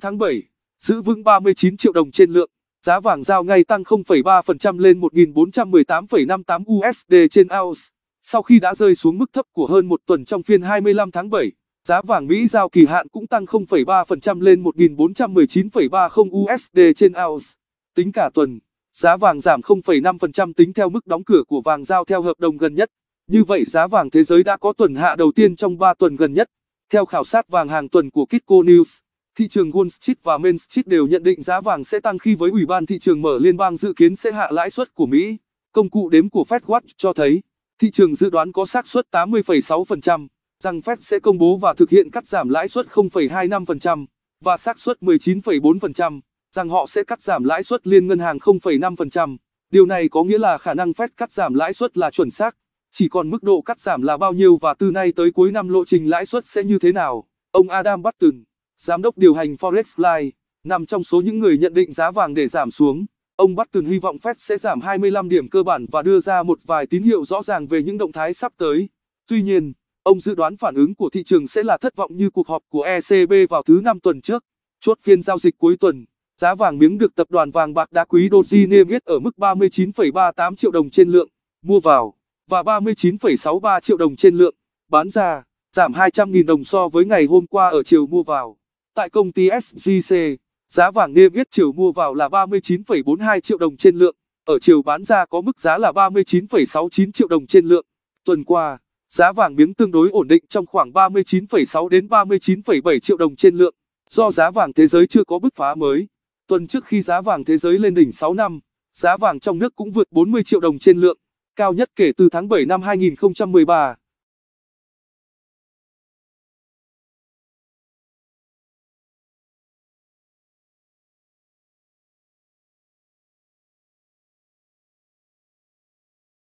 tháng 7, giữ vững 39 triệu đồng trên lượng. Giá vàng giao ngay tăng 0,3% lên 1.418,58 USD trên ounce. Sau khi đã rơi xuống mức thấp của hơn một tuần trong phiên 25 tháng 7, giá vàng Mỹ giao kỳ hạn cũng tăng 0,3% lên 1.419,30 USD trên ounce. Tính cả tuần, giá vàng giảm 0,5% tính theo mức đóng cửa của vàng giao theo hợp đồng gần nhất. Như vậy giá vàng thế giới đã có tuần hạ đầu tiên trong 3 tuần gần nhất. Theo khảo sát vàng hàng tuần của Kitco News, Thị trường Wall Street và Main Street đều nhận định giá vàng sẽ tăng khi với Ủy ban thị trường mở liên bang dự kiến sẽ hạ lãi suất của Mỹ. Công cụ đếm của Fed Watch cho thấy, thị trường dự đoán có xác suất 80,6% rằng Fed sẽ công bố và thực hiện cắt giảm lãi suất 0,25% và xác suất 19,4% rằng họ sẽ cắt giảm lãi suất liên ngân hàng 0,5%. Điều này có nghĩa là khả năng Fed cắt giảm lãi suất là chuẩn xác, chỉ còn mức độ cắt giảm là bao nhiêu và từ nay tới cuối năm lộ trình lãi suất sẽ như thế nào. Ông Adam Button giám đốc điều hành Forex Line, nằm trong số những người nhận định giá vàng để giảm xuống. Ông Button hy vọng Fed sẽ giảm 25 điểm cơ bản và đưa ra một vài tín hiệu rõ ràng về những động thái sắp tới. Tuy nhiên, ông dự đoán phản ứng của thị trường sẽ là thất vọng như cuộc họp của ECB vào thứ năm tuần trước. Chốt phiên giao dịch cuối tuần, giá vàng miếng được tập đoàn vàng bạc đá quý Doji niêm yết ở mức 39,38 triệu đồng trên lượng mua vào và 39,63 triệu đồng trên lượng bán ra, giảm 200.000 đồng so với ngày hôm qua ở chiều mua vào. Tại công ty SJC, giá vàng niêm yết chiều mua vào là 39,42 triệu đồng trên lượng, ở chiều bán ra có mức giá là 39,69 triệu đồng trên lượng. Tuần qua, giá vàng miếng tương đối ổn định trong khoảng 39,6 đến 39,7 triệu đồng trên lượng, do giá vàng thế giới chưa có bứt phá mới. Tuần trước khi giá vàng thế giới lên đỉnh 6 năm, giá vàng trong nước cũng vượt 40 triệu đồng trên lượng, cao nhất kể từ tháng 7 năm 2013.